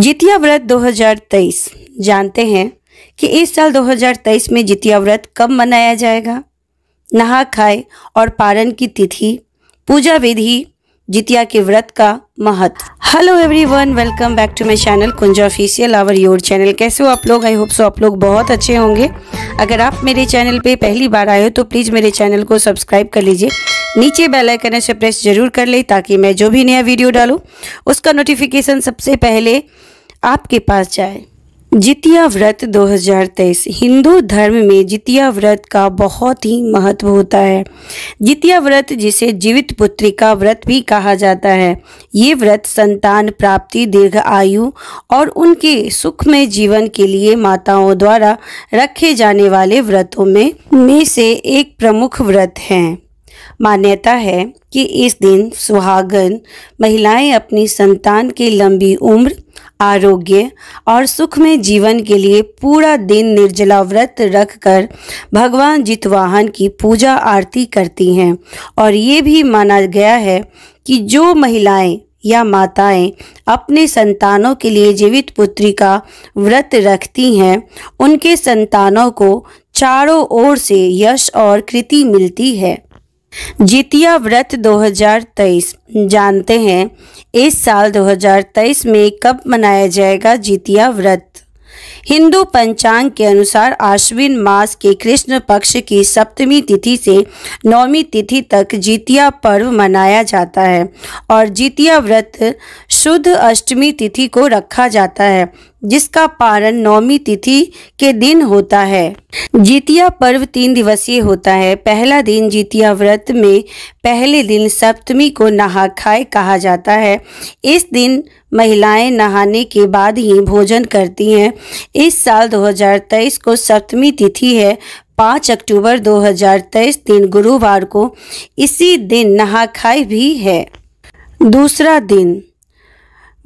जितिया व्रत 2023 जानते हैं कि इस साल 2023 में जितिया व्रत कब मनाया जाएगा नहा खाए और पारण की तिथि पूजा विधि जितिया के व्रत का महत्व hello everyone welcome back to my channel Kunja official our your channel कैसे हो आप लोग आई होप सो आप लोग बहुत अच्छे होंगे अगर आप मेरे चैनल पे पहली बार आए हो तो प्लीज़ मेरे चैनल को सब्सक्राइब कर लीजिए नीचे बेल आइकन से प्रेस जरूर कर ले ताकि मैं जो भी नया वीडियो डालूँ उसका नोटिफिकेशन सबसे पहले आपके पास जाए जितिया व्रत 2023 हिंदू धर्म में जितिया व्रत का बहुत ही महत्व होता है जितिया व्रत जिसे जीवित पुत्री का व्रत भी कहा जाता है ये व्रत संतान प्राप्ति दीर्घ आयु और उनके सुखमय जीवन के लिए माताओं द्वारा रखे जाने वाले व्रतों में में से एक प्रमुख व्रत है मान्यता है कि इस दिन सुहागन महिलाएं अपनी संतान की लंबी उम्र आरोग्य और सुख में जीवन के लिए पूरा दिन निर्जला व्रत रखकर भगवान जितवाहन की पूजा आरती करती हैं और ये भी माना गया है कि जो महिलाएं या माताएं अपने संतानों के लिए जीवित पुत्री का व्रत रखती हैं उनके संतानों को चारों ओर से यश और कृति मिलती है जितिया व्रत 2023 जानते हैं इस साल 2023 में कब मनाया जाएगा जितिया व्रत हिंदू पंचांग के अनुसार आश्विन मास के कृष्ण पक्ष की सप्तमी तिथि से नौमी तिथि तक जितिया पर्व मनाया जाता है और जितिया व्रत शुद्ध अष्टमी तिथि को रखा जाता है जिसका पारण नौमी तिथि के दिन होता है जीतिया पर्व तीन दिवसीय होता है पहला दिन जीतिया व्रत में पहले दिन सप्तमी को नहा खाए कहा जाता है इस दिन महिलाएं नहाने के बाद ही भोजन करती हैं इस साल 2023 को सप्तमी तिथि है पाँच अक्टूबर 2023 दिन गुरुवार को इसी दिन नहा खाए भी है दूसरा दिन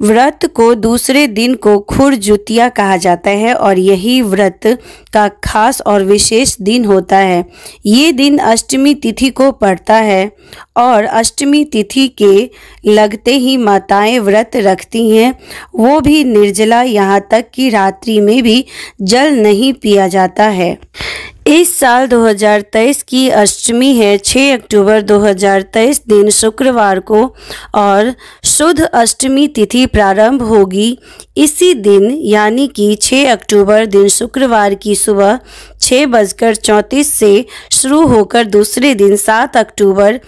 व्रत को दूसरे दिन को खुर जुतिया कहा जाता है और यही व्रत का खास और विशेष दिन होता है ये दिन अष्टमी तिथि को पड़ता है और अष्टमी तिथि के लगते ही माताएं व्रत रखती हैं वो भी निर्जला यहाँ तक कि रात्रि में भी जल नहीं पिया जाता है इस साल 2023 की अष्टमी है 6 अक्टूबर 2023 दिन शुक्रवार को और शुद्ध अष्टमी तिथि प्रारंभ होगी इसी दिन यानी कि 6 अक्टूबर दिन शुक्रवार की सुबह छः बजकर चौंतीस से शुरू होकर दूसरे दिन 7 अक्टूबर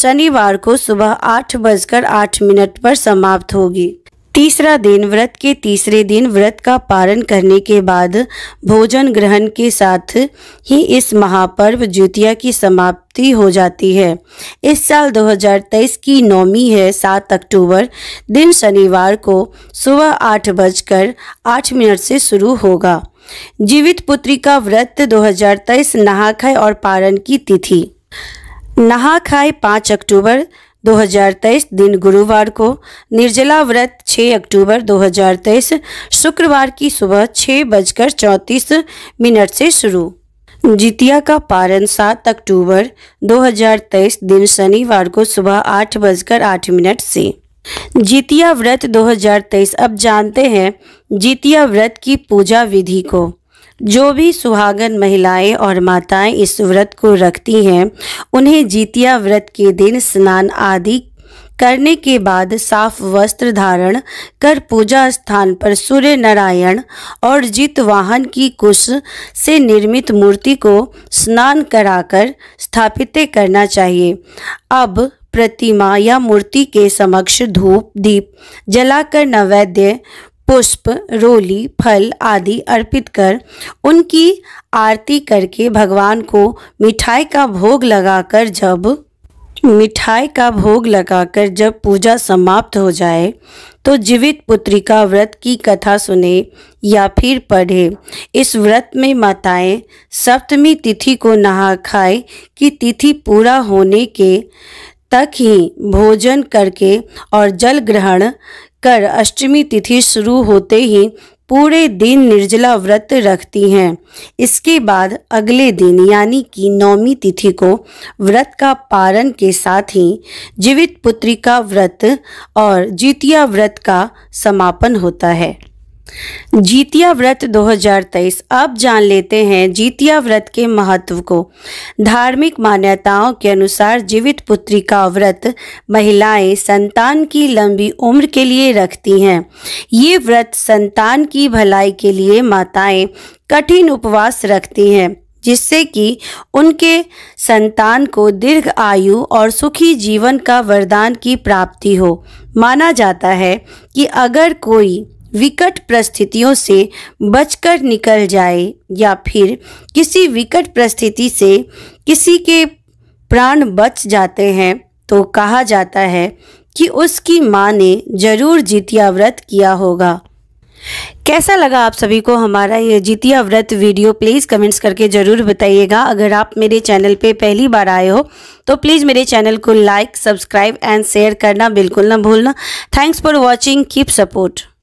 शनिवार को सुबह आठ बजकर आठ मिनट पर समाप्त होगी तीसरा दिन व्रत के तीसरे दिन व्रत का पारण करने के बाद भोजन ग्रहण के साथ ही इस महापर्व द्वितीया की समाप्ति हो जाती है इस साल 2023 की नौमी है 7 अक्टूबर दिन शनिवार को सुबह आठ बजकर आठ मिनट से शुरू होगा जीवित पुत्री का व्रत 2023 खाए और पारण की तिथि नहा खाए पाँच अक्टूबर 2023 दिन गुरुवार को निर्जला व्रत 6 अक्टूबर 2023 शुक्रवार की सुबह छः बजकर चौंतीस मिनट से शुरू जितिया का पारण 7 अक्टूबर 2023 दिन शनिवार को सुबह आठ बजकर आठ मिनट से जितिया व्रत 2023 अब जानते हैं जितिया व्रत की पूजा विधि को जो भी सुहागन महिलाएं और माताएं इस व्रत को रखती हैं उन्हें जीतिया व्रत के दिन स्नान आदि करने के बाद साफ वस्त्र धारण कर पूजा स्थान पर सूर्य नारायण और जीत वाहन की कुश से निर्मित मूर्ति को स्नान कराकर स्थापित करना चाहिए अब प्रतिमा या मूर्ति के समक्ष धूप दीप जलाकर नैवेद्य पुष्प रोली फल आदि अर्पित कर उनकी आरती करके भगवान को मिठाई का भोग लगाकर जब मिठाई का भोग लगाकर जब पूजा समाप्त हो जाए तो जीवित पुत्री का व्रत की कथा सुने या फिर पढ़े इस व्रत में माताएं सप्तमी तिथि को नहा खाए कि तिथि पूरा होने के तक ही भोजन करके और जल ग्रहण कर अष्टमी तिथि शुरू होते ही पूरे दिन निर्जला व्रत रखती हैं इसके बाद अगले दिन यानी कि नौमी तिथि को व्रत का पारण के साथ ही जीवित पुत्री का व्रत और जीतिया व्रत का समापन होता है जीतिया व्रत 2023 अब जान लेते हैं जीतिया व्रत के महत्व को धार्मिक मान्यताओं के अनुसार जीवित पुत्री का व्रत महिलाएं संतान की लंबी उम्र के लिए रखती हैं ये व्रत संतान की भलाई के लिए माताएं कठिन उपवास रखती हैं जिससे कि उनके संतान को दीर्घ आयु और सुखी जीवन का वरदान की प्राप्ति हो माना जाता है कि अगर कोई विकट परिस्थितियों से बचकर निकल जाए या फिर किसी विकट परिस्थिति से किसी के प्राण बच जाते हैं तो कहा जाता है कि उसकी माँ ने जरूर जितिया व्रत किया होगा कैसा लगा आप सभी को हमारा ये जितिया व्रत वीडियो प्लीज़ कमेंट्स करके ज़रूर बताइएगा अगर आप मेरे चैनल पे पहली बार आए हो तो प्लीज़ मेरे चैनल को लाइक सब्सक्राइब एंड शेयर करना बिल्कुल ना भूलना thanks for watching keep support